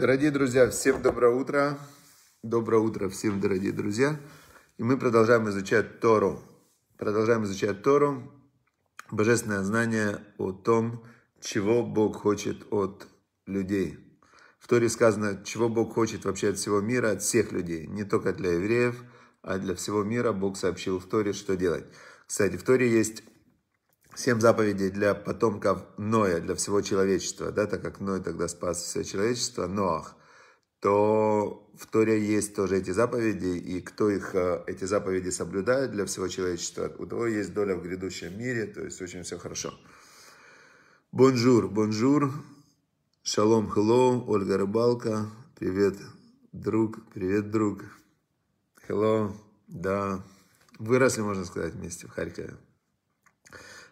Дорогие друзья, всем доброе утро. Доброе утро всем, дорогие друзья. И мы продолжаем изучать Тору. Продолжаем изучать Тору. Божественное знание о том, чего Бог хочет от людей. В Торе сказано, чего Бог хочет вообще от всего мира, от всех людей, не только для евреев, а для всего мира Бог сообщил в Торе, что делать. Кстати, в Торе есть семь заповедей для потомков Ноя, для всего человечества, да, так как Ной тогда спас все человечество, Ноах, то в Торе есть тоже эти заповеди, и кто их, э, эти заповеди соблюдает для всего человечества, у того есть доля в грядущем мире, то есть очень все хорошо. Бонжур, бонжур, шалом, хеллоу, Ольга Рыбалка, привет, друг, привет, друг, хеллоу, да, выросли, можно сказать, вместе в Харькове.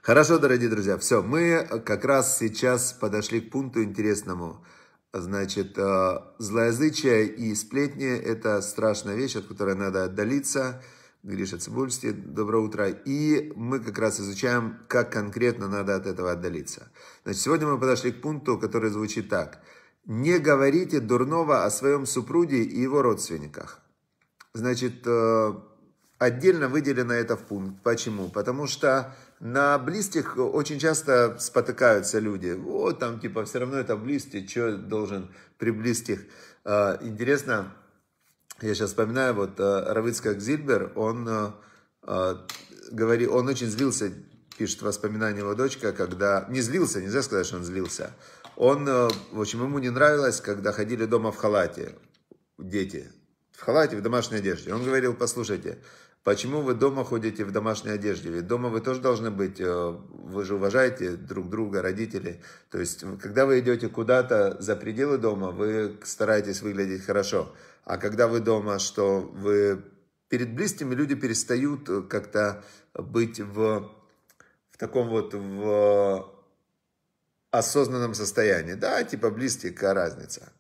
Хорошо, дорогие друзья, все, мы как раз сейчас подошли к пункту интересному. Значит, э, злоязычие и сплетни – это страшная вещь, от которой надо отдалиться. Гриша Цибульский, доброе утро. И мы как раз изучаем, как конкретно надо от этого отдалиться. Значит, сегодня мы подошли к пункту, который звучит так. Не говорите дурного о своем супруге и его родственниках. Значит, э, отдельно выделено это в пункт. Почему? Потому что на близких очень часто спотыкаются люди. Вот там, типа, все равно это близкие, что должен при близких. А, интересно, я сейчас вспоминаю, вот э, Равицкак Зильбер, он э, э, говорит, он очень злился, пишет воспоминания его дочка, когда... Не злился, нельзя сказать, что он злился. Он, в общем, ему не нравилось, когда ходили дома в халате дети. В халате, в домашней одежде. Он говорил, послушайте, Почему вы дома ходите в домашней одежде? Ведь дома вы тоже должны быть, э, вы же уважаете друг друга, родителей. То есть, когда вы идете куда-то за пределы дома, вы стараетесь выглядеть хорошо. А когда вы дома, что вы перед близкими люди перестают э, как-то быть в, в таком вот в осознанном состоянии. Да, типа близкие, разница.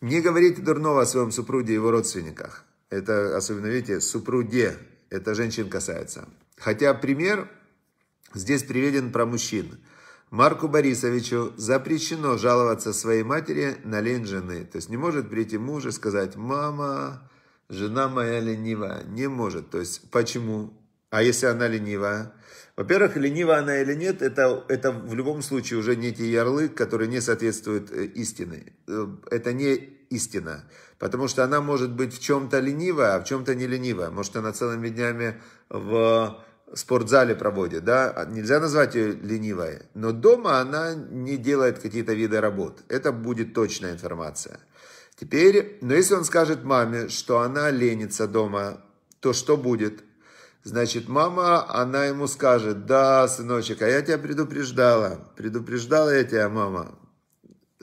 Не говорите дурного о своем супруге и его родственниках. Это, особенно, видите, супруге, это женщин касается. Хотя пример здесь приведен про мужчин. Марку Борисовичу запрещено жаловаться своей матери на лень жены. То есть не может прийти муж и сказать, мама, жена моя ленивая. Не может. То есть почему? А если она ленивая? Во-первых, ленива она или нет, это, это в любом случае уже не те ярлык, которые не соответствуют э, истине. Э, это не истина. Потому что она может быть в чем-то ленивая, а в чем-то не ленивая. Может, она целыми днями в спортзале проводит, да, а нельзя назвать ее ленивой, но дома она не делает какие-то виды работ. Это будет точная информация. Теперь, но если он скажет маме, что она ленится дома, то что будет? Значит, мама, она ему скажет, да, сыночек, а я тебя предупреждала, предупреждала я тебя, мама,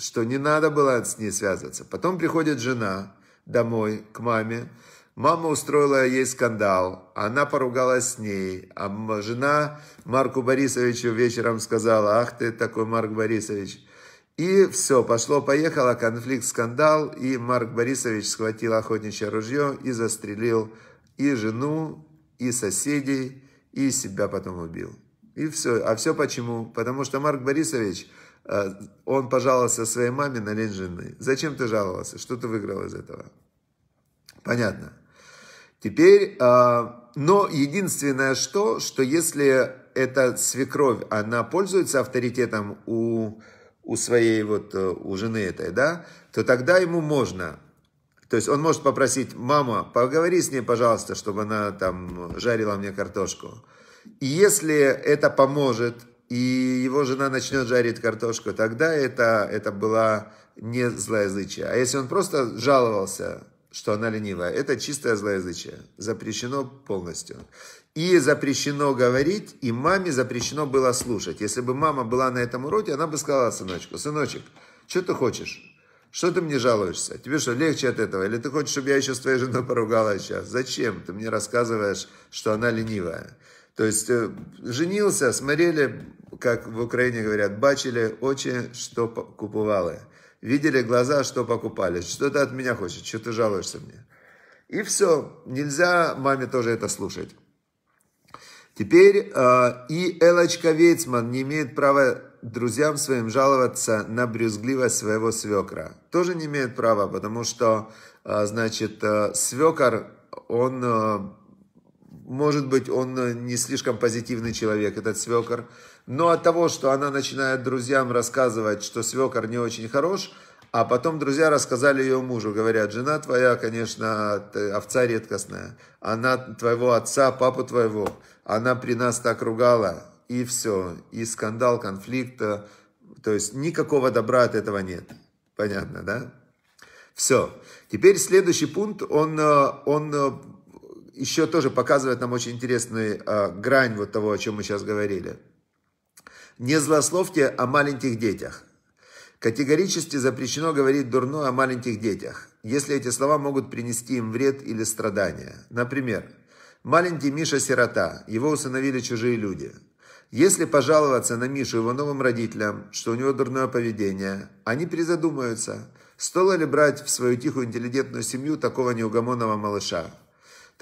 что не надо было с ней связываться. Потом приходит жена домой к маме. Мама устроила ей скандал, она поругалась с ней, а жена Марку Борисовичу вечером сказала, ах ты такой Марк Борисович. И все, пошло-поехало, конфликт, скандал, и Марк Борисович схватил охотничье ружье и застрелил и жену, и соседей, и себя потом убил. И все. А все почему? Потому что Марк Борисович – Э, он пожаловался своей маме на лень жены. Зачем ты жаловался? Что ты выиграл из этого? Понятно. Теперь, а, но единственное что, что если эта свекровь, она пользуется авторитетом у, у своей вот, э, у жены этой, да, то тогда ему можно. То есть он может попросить, мама, поговори с ней, пожалуйста, чтобы она там жарила мне картошку. И если это поможет, и его жена начнет жарить картошку, тогда это, это была не злоязычие. А если он просто жаловался, что она ленивая, это чистое злоязычие. Запрещено полностью. И запрещено говорить, и маме запрещено было слушать. Если бы мама была на этом уроке, она бы сказала сыночку, сыночек, что ты хочешь? Что ты мне жалуешься? Тебе что, легче от этого? Или ты хочешь, чтобы я еще с твоей женой поругалась сейчас? Зачем? Ты мне рассказываешь, что она ленивая. То есть э, женился, смотрели, как в Украине говорят, бачили очи, что купували. Видели глаза, что покупали. Что ты от меня хочешь? Что ты жалуешься мне? И все. Нельзя маме тоже это слушать. Теперь э, и Элочка Вейцман не имеет права друзьям своим жаловаться на брюзгливость своего свекра. Тоже не имеет права, потому что, э, значит, э, свекор, он э, может быть, он э, не слишком позитивный человек, этот свекор. Но от того, что она начинает друзьям рассказывать, что свекор не очень хорош, а потом друзья рассказали ее мужу, говорят, жена твоя, конечно, овца редкостная. Она твоего отца, папу твоего. Она при нас так ругала. И все. И скандал, конфликт. Э, то есть никакого добра от этого нет. Понятно, да? Все. Теперь следующий пункт, он, э, он еще тоже показывает нам очень интересную э, а, грань вот того, о чем мы сейчас говорили. Не злословьте о маленьких детях. Категорически запрещено говорить дурно о маленьких детях, если эти слова могут принести им вред или страдания. Например, маленький Миша сирота, его усыновили чужие люди. Если пожаловаться на Мишу его новым родителям, что у него дурное поведение, они призадумаются, стоило ли брать в свою тихую интеллигентную семью такого неугомонного малыша.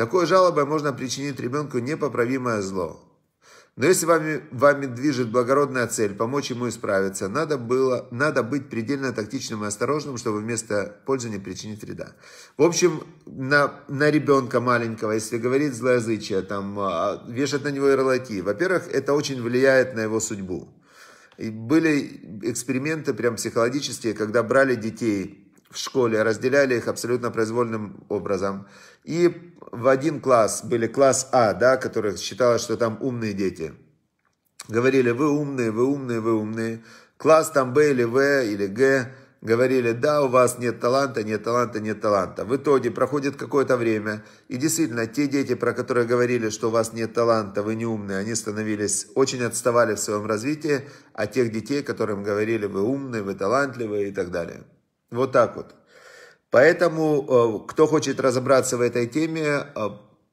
Такой жалобой можно причинить ребенку непоправимое зло. Но если вами, вами движет благородная цель – помочь ему исправиться, надо, было, надо быть предельно тактичным и осторожным, чтобы вместо пользы не причинить вреда. В общем, на, на ребенка маленького, если говорить злоязычие, там, а, вешать на него ярлыки, во-первых, это очень влияет на его судьбу. И были эксперименты прям психологические, когда брали детей – в школе, разделяли их абсолютно произвольным образом. И в один класс были класс А, да, которых считалось, что там умные дети. Говорили, вы умные, вы умные, вы умные. Класс там Б или В или Г говорили, да, у вас нет таланта, нет таланта, нет таланта. В итоге проходит какое-то время, и действительно, те дети, про которые говорили, что у вас нет таланта, вы не умные, они становились, очень отставали в своем развитии от тех детей, которым говорили, вы умные, вы талантливые и так далее. Вот так вот. Поэтому, э, кто хочет разобраться в этой теме, э,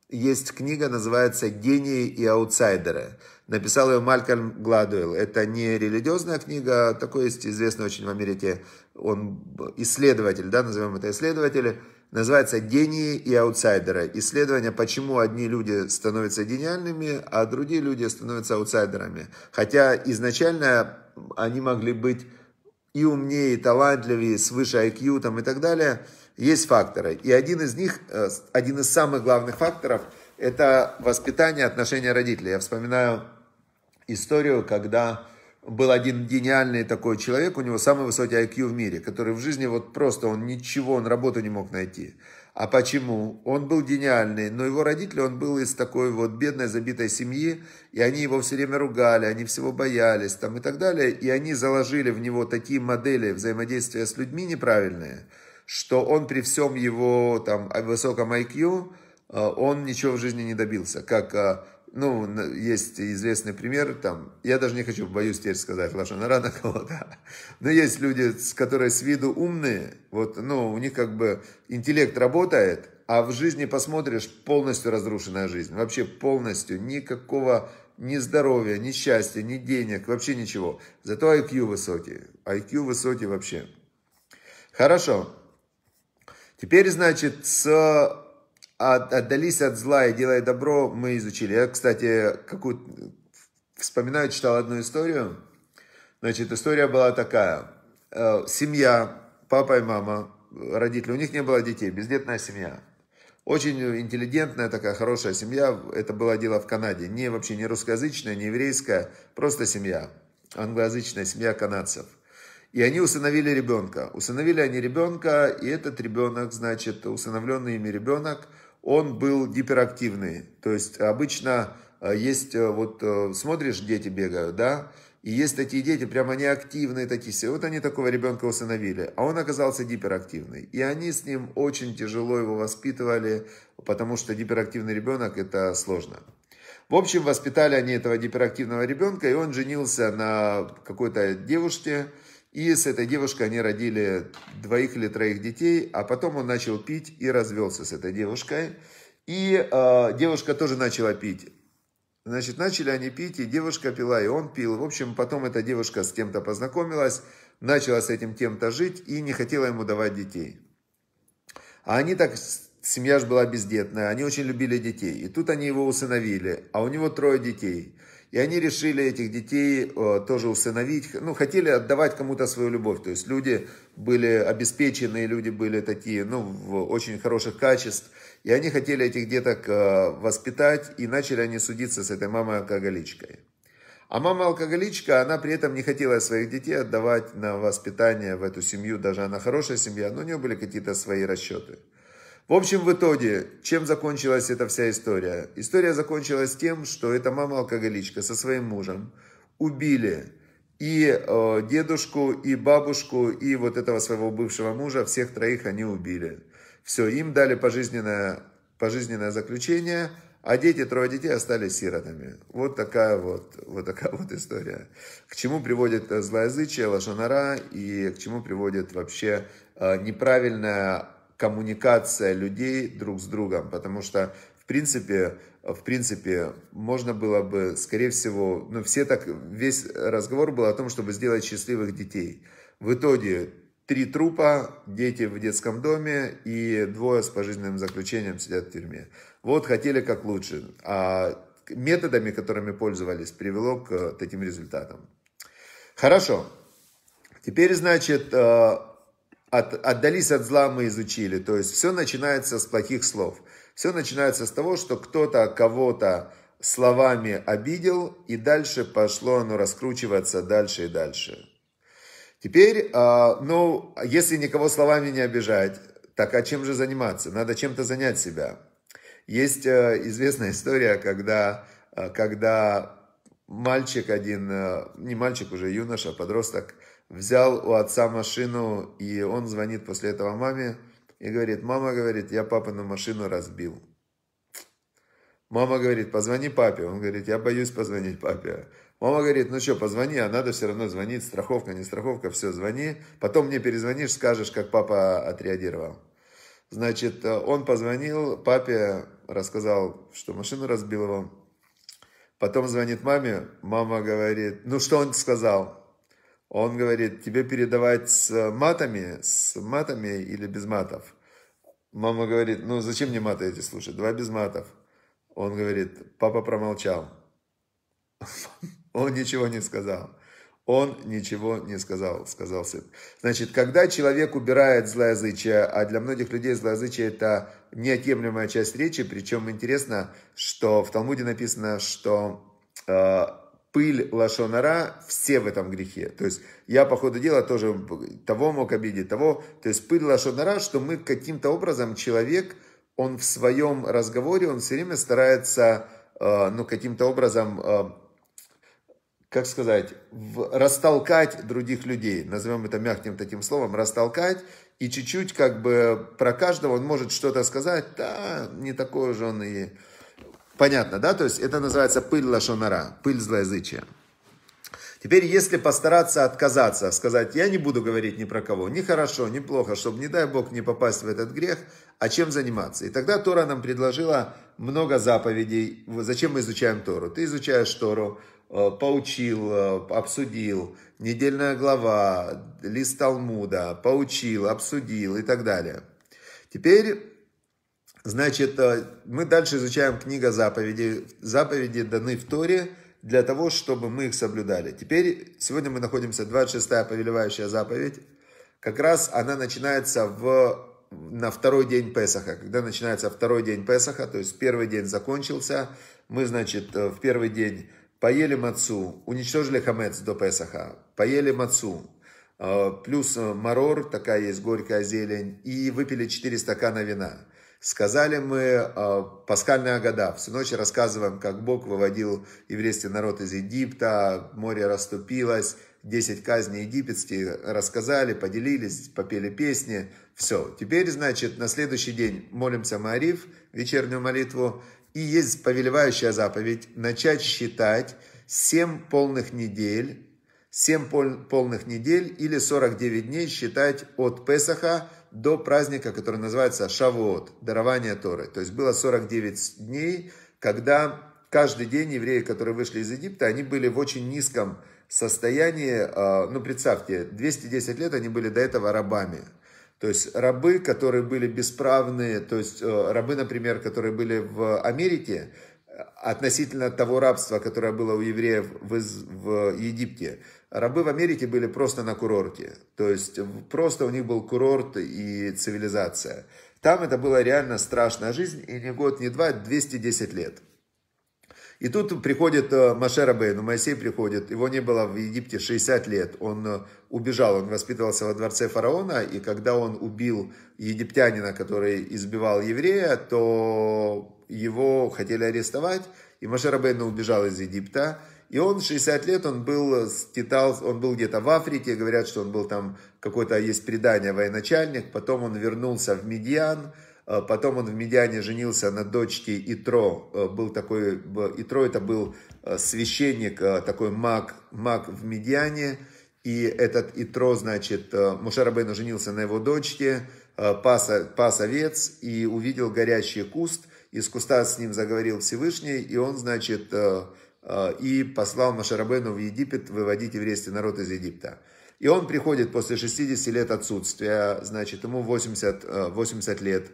есть книга, называется «Гении и аутсайдеры». Написал ее Малькольм Гладуэлл. Это не религиозная книга, а такой есть известный очень в Америке, он исследователь, да, назовем это исследователь. Называется «Гении и аутсайдеры». Исследование, почему одни люди становятся гениальными, а другие люди становятся аутсайдерами. Хотя изначально они могли быть и умнее, и талантливее, с выше IQ там, и так далее, есть факторы. И один из них, э, один из самых главных факторов, это воспитание, отношения родителей. Я вспоминаю историю, когда был один гениальный такой человек, у него самый высокий IQ в мире, который в жизни вот просто, он ничего, он работу не мог найти. А почему? Он был гениальный, но его родители, он был из такой вот бедной, забитой семьи, и они его все время ругали, они всего боялись там и так далее, и они заложили в него такие модели взаимодействия с людьми неправильные, что он при всем его там высоком IQ, э, он ничего в жизни не добился, как э, ну, есть известный пример, там, я даже не хочу, боюсь теперь сказать, Лаша на кого-то, но есть люди, которые с виду умные, вот, ну, у них как бы интеллект работает, а в жизни посмотришь, полностью разрушенная жизнь, вообще полностью, никакого ни здоровья, ни счастья, ни денег, вообще ничего. Зато IQ высокий, IQ высокий вообще. Хорошо. Теперь, значит, с отдались от зла и делая добро, мы изучили. Я, кстати, какую вспоминаю, читал одну историю. Значит, история была такая. Э, семья, папа и мама, родители, у них не было детей, бездетная семья. Очень интеллигентная такая хорошая семья. Это было дело в Канаде. Не вообще не русскоязычная, не еврейская, просто семья. Англоязычная семья канадцев. И они усыновили ребенка. Усыновили они ребенка, и этот ребенок, значит, усыновленный ими ребенок – он был гиперактивный. То есть обычно э, есть, э, вот э, смотришь, дети бегают, да, и есть такие дети, прямо они активные такие все. Вот они такого ребенка усыновили, а он оказался гиперактивный. И они с ним очень тяжело его воспитывали, потому что гиперактивный ребенок – это сложно. В общем, воспитали они этого гиперактивного ребенка, и он женился на какой-то девушке, и с этой девушкой они родили двоих или троих детей, а потом он начал пить и развелся с этой девушкой. И э, девушка тоже начала пить. Значит, начали они пить, и девушка пила, и он пил. В общем, потом эта девушка с кем-то познакомилась, начала с этим кем-то жить и не хотела ему давать детей. А они так, семья же была бездетная, они очень любили детей. И тут они его усыновили, а у него трое детей – и они решили этих детей э, тоже усыновить, ну, хотели отдавать кому-то свою любовь. То есть люди были обеспеченные, люди были такие, ну, в очень хороших качеств. И они хотели этих деток э, воспитать, и начали они судиться с этой мамой-алкоголичкой. А мама-алкоголичка, она при этом не хотела своих детей отдавать на воспитание в эту семью, даже она хорошая семья, но у нее были какие-то свои расчеты. В общем, в итоге, чем закончилась эта вся история? История закончилась тем, что эта мама-алкоголичка со своим мужем убили и э, дедушку, и бабушку, и вот этого своего бывшего мужа, всех троих они убили. Все, им дали пожизненное, пожизненное заключение, а дети, трое детей остались сиротами. Вот такая вот, вот такая вот история. К чему приводит э, злоязычие, лошонара и к чему приводит вообще э, неправильное коммуникация людей друг с другом, потому что в принципе, в принципе, можно было бы, скорее всего, ну все так, весь разговор был о том, чтобы сделать счастливых детей. В итоге три трупа, дети в детском доме и двое с пожизненным заключением сидят в тюрьме. Вот хотели как лучше, а методами, которыми пользовались, привело к таким результатам. Хорошо. Теперь, значит, э, от, отдались от зла мы изучили. То есть все начинается с плохих слов. Все начинается с того, что кто-то кого-то словами обидел, и дальше пошло оно раскручиваться дальше и дальше. Теперь, а, ну, если никого словами не обижать, так а чем же заниматься? Надо чем-то занять себя. Есть э, известная история, когда, э, когда мальчик один, э, не мальчик уже, юноша, подросток, взял у отца машину, и он звонит после этого маме и говорит, мама говорит, я папа на машину разбил. Мама говорит, позвони папе. Он говорит, я боюсь позвонить папе. Мама говорит, ну что, позвони, а надо все равно звонить, страховка, не страховка, все, звони. Потом мне перезвонишь, скажешь, как папа отреагировал. Значит, он позвонил папе, рассказал, что машину разбил его. Потом звонит маме, мама говорит, ну что он сказал? Он говорит, тебе передавать с матами, с матами или без матов? Мама говорит, ну зачем мне маты эти слушать, давай без матов. Он говорит, папа промолчал. Он ничего не сказал. Он ничего не сказал, сказал сын. Значит, когда человек убирает злоязычие, а для многих людей злоязычие это неотъемлемая часть речи, причем интересно, что в Талмуде написано, что э, пыль лошонара, все в этом грехе. То есть я по ходу дела тоже того мог обидеть, того. То есть пыль лошонара, что мы каким-то образом человек, он в своем разговоре, он все время старается, э, ну, каким-то образом, э, как сказать, в, растолкать других людей, назовем это мягким таким словом, растолкать, и чуть-чуть как бы про каждого он может что-то сказать, да, не такой же он и Понятно, да? То есть это называется пыль лошонара, пыль злоязычия. Теперь, если постараться отказаться, сказать, я не буду говорить ни про кого, ни хорошо, ни плохо, чтобы, не дай Бог, не попасть в этот грех, а чем заниматься? И тогда Тора нам предложила много заповедей. Зачем мы изучаем Тору? Ты изучаешь Тору, э, поучил, э, обсудил, недельная глава, лист Талмуда, поучил, обсудил и так далее. Теперь Значит, э, мы дальше изучаем книга заповедей. Заповеди даны в Торе для того, чтобы мы их соблюдали. Теперь, сегодня мы находимся, 26-я повелевающая заповедь. Как раз она начинается в, на второй день Песаха. Когда начинается второй день Песаха, то есть первый день закончился, мы, значит, э, в первый день поели мацу, уничтожили хамец до Песаха, поели мацу, э, плюс марор, такая есть горькая зелень, и выпили 4 стакана вина – Сказали мы э, пасхальная Агада. Всю ночь рассказываем, как Бог выводил еврейский народ из Египта, море расступилось, 10 казней египетские рассказали, поделились, попели песни. Все. Теперь, значит, на следующий день молимся Мариф, вечернюю молитву. И есть повелевающая заповедь начать считать 7 полных недель, 7 пол полных недель или 49 дней считать от Песаха, до праздника, который называется Шавуот, дарование Торы. То есть было 49 дней, когда каждый день евреи, которые вышли из Египта, они были в очень низком состоянии. А, ну, представьте, 210 лет они были до этого рабами. То есть рабы, которые были бесправные, то есть э, рабы, например, которые были в Америке, относительно того рабства, которое было у евреев в, в Египте. Рабы в Америке были просто на курорте. То есть просто у них был курорт и цивилизация. Там это была реально страшная жизнь, и не год, не два, 210 лет. И тут приходит э, Машера Бейну, Моисей приходит, его не было в Египте 60 лет, он э, убежал, он воспитывался во дворце фараона, и когда он убил египтянина, который избивал еврея, то его хотели арестовать, и Машера Бейну убежал из Египта, и он 60 лет, он был, э, скитал, он был где-то в Африке, говорят, что он был там какой-то, есть предание, военачальник, потом он вернулся в Медиан, Э, потом он в Медиане женился на дочке Итро. Э, был такой, Итро это был э, священник, такой маг, маг в Медиане. И этот Итро, значит, Мушарабейн женился на его дочке, пас, пас овец и увидел горящий куст. Из куста с ним заговорил Всевышний, и он, значит, и послал Машарабену в Египет выводить еврейский народ из Египта. И он приходит после 60 лет отсутствия, значит, ему 80, 80 лет.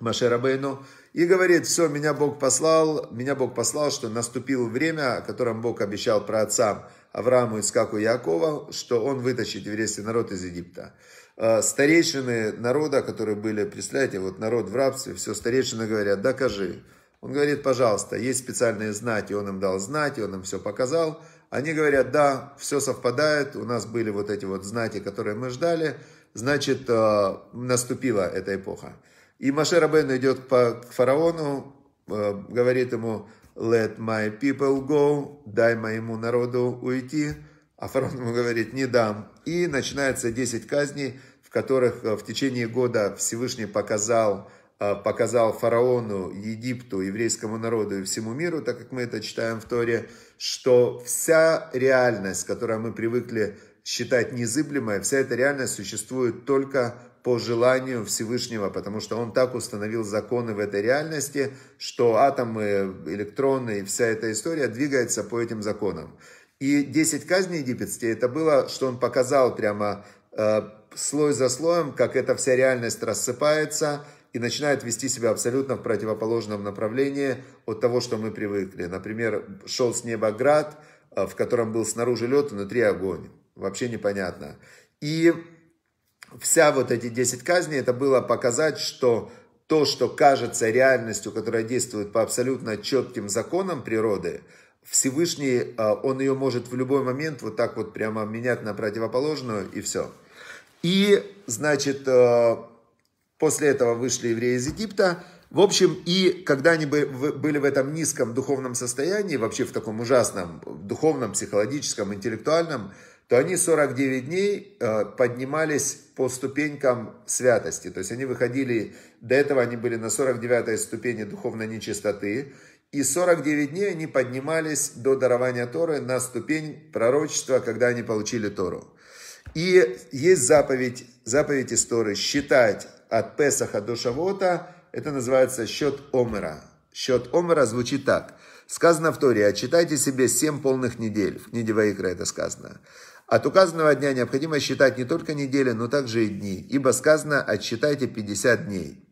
Машерабейну и говорит, все, меня Бог послал, меня Бог послал, что наступило время, о котором Бог обещал про отца Аврааму, Искаку и Якова, что он вытащит еврейский народ из Египта. Э, старейшины народа, которые были, представляете, вот народ в рабстве, все старейшины говорят, докажи. Он говорит, пожалуйста, есть специальные знати, он им дал знать, он им все показал. Они говорят, да, все совпадает, у нас были вот эти вот знати, которые мы ждали, значит, э, наступила эта эпоха. И Маше Рабейну идет по, к фараону, э, говорит ему, let my people go, дай моему народу уйти. А фараон ему говорит, не дам. И начинается 10 казней, в которых э, в течение года Всевышний показал, э, показал фараону, Египту, еврейскому народу и всему миру, так как мы это читаем в Торе, что вся реальность, которую мы привыкли считать незыблемой, вся эта реальность существует только по желанию Всевышнего, потому что он так установил законы в этой реальности, что атомы, электроны и вся эта история двигается по этим законам. И 10 казней египетские, это было, что он показал прямо э, слой за слоем, как эта вся реальность рассыпается и начинает вести себя абсолютно в противоположном направлении от того, что мы привыкли. Например, шел с неба град, э, в котором был снаружи лед, внутри огонь. Вообще непонятно. И вся вот эти 10 казней, это было показать, что то, что кажется реальностью, которая действует по абсолютно четким законам природы, Всевышний, э, он ее может в любой момент вот так вот прямо менять на противоположную и все. И, значит, э, после этого вышли евреи из Египта. В общем, и когда они были в этом низком духовном состоянии, вообще в таком ужасном духовном, психологическом, интеллектуальном, то они 49 дней э, поднимались по ступенькам святости. То есть они выходили, до этого они были на 49 ступени духовной нечистоты, и 49 дней они поднимались до дарования Торы на ступень пророчества, когда они получили Тору. И есть заповедь, заповедь из Торы считать от Песаха до Шавота, это называется счет Омера. Счет Омера звучит так – Сказано в Торе, отчитайте себе семь полных недель. В книге Ваикра это сказано. От указанного дня необходимо считать не только недели, но также и дни, ибо сказано «отсчитайте 50 дней».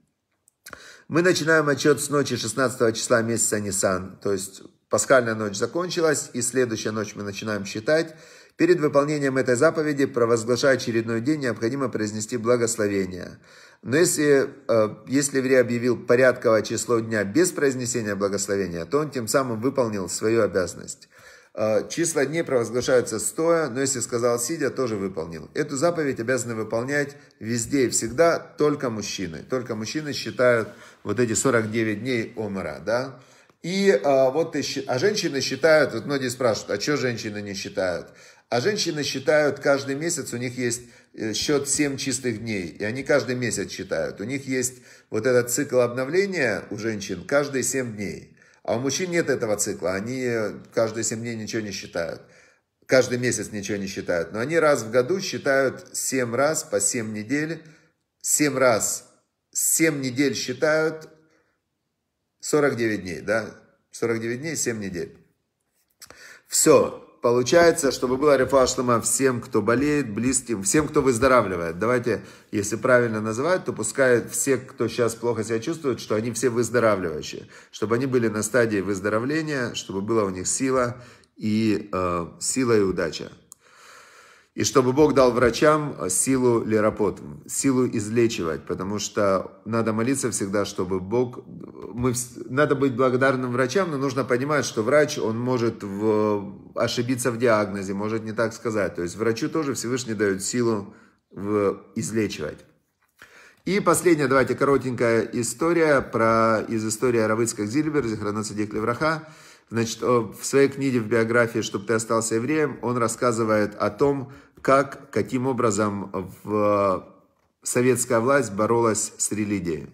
Мы начинаем отчет с ночи 16 числа месяца Нисан, то есть пасхальная ночь закончилась, и следующая ночь мы начинаем считать. Перед выполнением этой заповеди, провозглашая очередной день, необходимо произнести благословение. Но если, э, если еврей объявил порядковое число дня без произнесения благословения, то он тем самым выполнил свою обязанность. Э, числа дней провозглашаются стоя, но если сказал сидя, тоже выполнил. Эту заповедь обязаны выполнять везде и всегда только мужчины. Только мужчины считают вот эти 49 дней омара, да. И а, вот, а женщины считают, вот многие спрашивают, а что женщины не считают? А женщины считают, каждый месяц у них есть э, счет 7 чистых дней, и они каждый месяц считают. У них есть вот этот цикл обновления у женщин каждые 7 дней. А у мужчин нет этого цикла. Они э, каждые 7 дней ничего не считают. Каждый месяц ничего не считают. Но они раз в году считают 7 раз по 7 недель. 7 раз 7 недель считают 49 дней, да? 49 дней, 7 недель. Все, Получается, чтобы была рефашлама всем, кто болеет, близким, всем, кто выздоравливает. Давайте, если правильно называть, то пускай все, кто сейчас плохо себя чувствует, что они все выздоравливающие. Чтобы они были на стадии выздоровления, чтобы была у них сила и э, сила и удача. И чтобы Бог дал врачам э, силу лерапот, силу излечивать, потому что надо молиться всегда, чтобы Бог... Э, мы, надо быть благодарным врачам, но нужно понимать, что врач, он может в, ошибиться в диагнозе, может не так сказать. То есть врачу тоже Всевышний дает силу в, излечивать. И последняя, давайте, коротенькая история про, из истории Равыцкак Зильбер, Зихранацадик Левраха. Левраха. Значит, в своей книге, в биографии «Чтобы ты остался евреем», он рассказывает о том, как, каким образом в э, советская власть боролась с религией.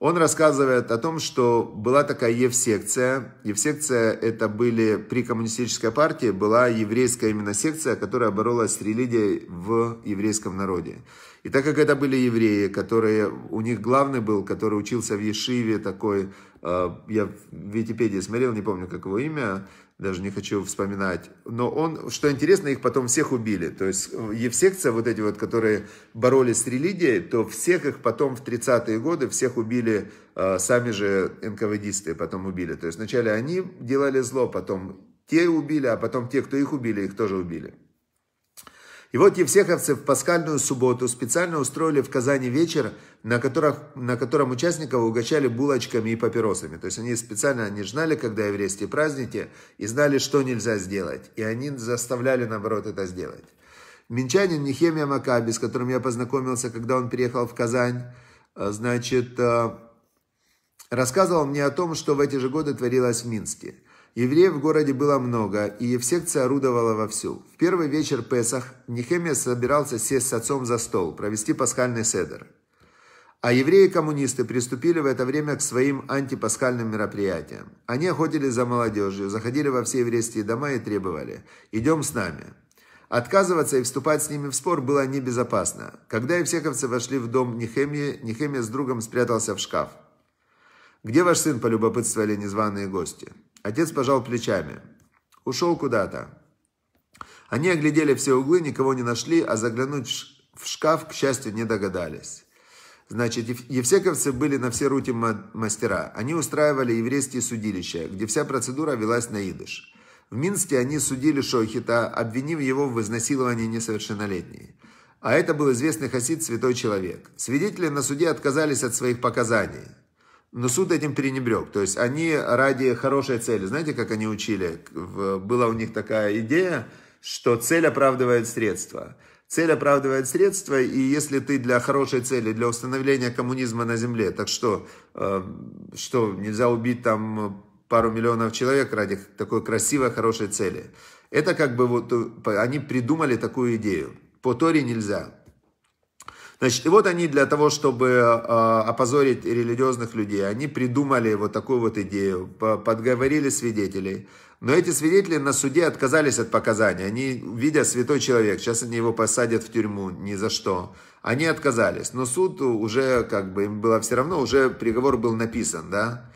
Он рассказывает о том, что была такая Евсекция. Евсекция это были при коммунистической партии, была еврейская именно секция, которая боролась с религией в еврейском народе. И так как это были евреи, которые, у них главный был, который учился в Ешиве, такой а, я в Википедии смотрел, не помню, как его имя, даже не хочу вспоминать. Но он, что интересно, их потом всех убили. То есть э, евсекция, вот эти вот, которые боролись с религией, то всех их потом в 30-е годы, всех убили э, сами же НКВДисты, потом убили. То есть вначале они делали зло, потом те убили, а потом те, кто их убили, их тоже убили. И вот евсеховцы в пасхальную субботу специально устроили в Казани вечер, на, которых, на котором участников угощали булочками и папиросами. То есть они специально не знали, когда еврейские праздники, и знали, что нельзя сделать. И они заставляли, наоборот, это сделать. Минчанин Нехемия Макаби, с которым я познакомился, когда он приехал в Казань, э, значит, э, рассказывал мне о том, что в эти же годы творилось в Минске. Евреев в городе было много, и в секции орудовала вовсю. В первый вечер Песах Нехемия собирался сесть с отцом за стол, провести пасхальный седер. А евреи-коммунисты приступили в это время к своим антипасхальным мероприятиям. Они охотились за молодежью, заходили во все еврейские дома и требовали «идем с нами». Отказываться и вступать с ними в спор было небезопасно. Когда евсековцы вошли в дом Нехемии, Нехемия с другом спрятался в шкаф. «Где ваш сын?» – полюбопытствовали незваные гости. Отец пожал плечами. Ушел куда-то. Они оглядели все углы, никого не нашли, а заглянуть в шкаф, к счастью, не догадались. Значит, евсековцы были на все руки мастера. Они устраивали еврейские судилища, где вся процедура велась на идыш. В Минске они судили Шойхита, обвинив его в изнасиловании несовершеннолетней. А это был известный хасид «Святой человек». Свидетели на суде отказались от своих показаний. Но суд этим пренебрег. То есть они ради хорошей цели, знаете, как они учили? Была у них такая идея, что цель оправдывает средства. Цель оправдывает средства, и если ты для хорошей цели, для установления коммунизма на земле, так что, э, что нельзя убить там пару миллионов человек ради такой красивой, хорошей цели. Это как бы вот э, они придумали такую идею. По Торе нельзя, Значит, и вот они для того, чтобы э, э, опозорить религиозных людей, они придумали вот такую вот идею, подговорили свидетелей. Но эти свидетели на суде отказались от показаний. Они, видя святой человек, сейчас они его посадят в тюрьму ни за что. Они отказались. Но суд уже, как бы, им было все равно, уже приговор был написан, да.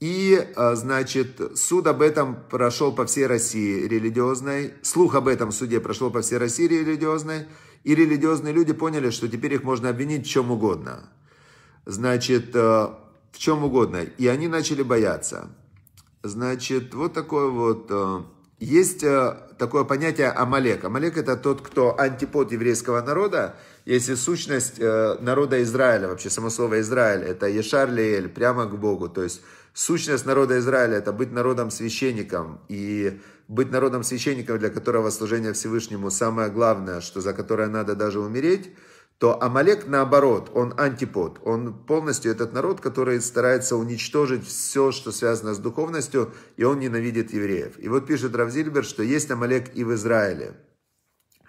И, э, значит, суд об этом прошел по всей России религиозной. Слух об этом суде прошел по всей России религиозной и религиозные люди поняли, что теперь их можно обвинить в чем угодно. Значит, э, в чем угодно. И они начали бояться. Значит, вот такое вот... Э, есть э, такое понятие Амалек. Амалек это тот, кто антипод еврейского народа. Если сущность народа Израиля, вообще само слово Израиль, это Ешар Лиэль, прямо к Богу. То есть Сущность народа Израиля – это быть народом священником. И быть народом священником, для которого служение Всевышнему самое главное, что за которое надо даже умереть, то Амалек, наоборот, он антипод. Он полностью этот народ, который старается уничтожить все, что связано с духовностью, и он ненавидит евреев. И вот пишет Равзильбер, что есть Амалек и в Израиле.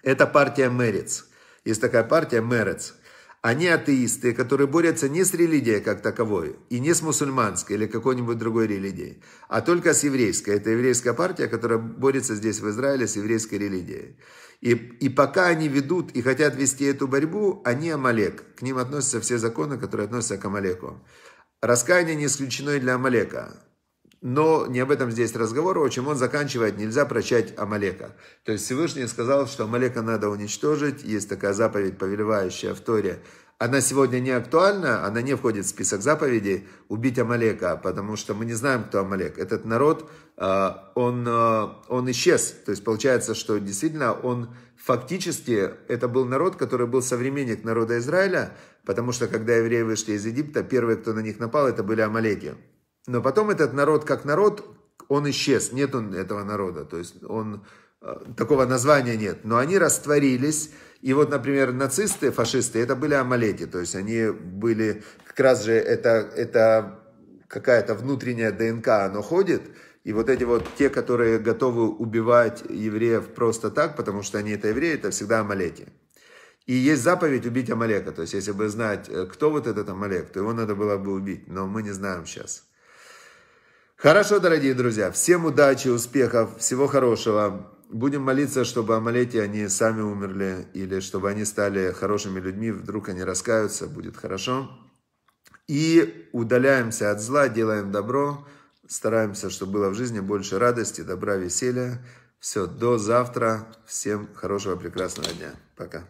Это партия Мерец. Есть такая партия Мерец. Они атеисты, которые борются не с религией как таковой, и не с мусульманской или какой-нибудь другой религией, а только с еврейской. Это еврейская партия, которая борется здесь в Израиле с еврейской религией. И, и пока они ведут и хотят вести эту борьбу, они Амалек. К ним относятся все законы, которые относятся к Амалеку. Раскаяние не исключено и для Амалека. Но не об этом здесь разговор, о чем он заканчивает, нельзя прощать Амалека. То есть Всевышний сказал, что Амалека надо уничтожить, есть такая заповедь, повелевающая в Торе. Она сегодня не актуальна, она не входит в список заповедей убить Амалека, потому что мы не знаем, кто Амалек. Этот народ, а, он, а, он исчез. То есть получается, что действительно он фактически, это был народ, который был современник народа Израиля, потому что когда евреи вышли из Египта, первые, кто на них напал, это были Амалеки. Но потом этот народ как народ, он исчез, нет он этого народа, то есть он, э, такого названия нет. Но они растворились, и вот, например, нацисты, фашисты, это были амалети, то есть они были, как раз же это, это какая-то внутренняя ДНК, оно ходит, и вот эти вот те, которые готовы убивать евреев просто так, потому что они это евреи, это всегда амалети И есть заповедь убить Амалека. То есть, если бы знать, э, кто вот этот Амалек, то его надо было бы убить. Но мы не знаем сейчас. Хорошо, дорогие друзья, всем удачи, успехов, всего хорошего. Будем молиться, чтобы Амалети, они сами умерли, или чтобы они стали хорошими людьми, вдруг они раскаются, будет хорошо. И удаляемся от зла, делаем добро, стараемся, чтобы было в жизни больше радости, добра, веселья. Все, до завтра. Всем хорошего, прекрасного дня. Пока.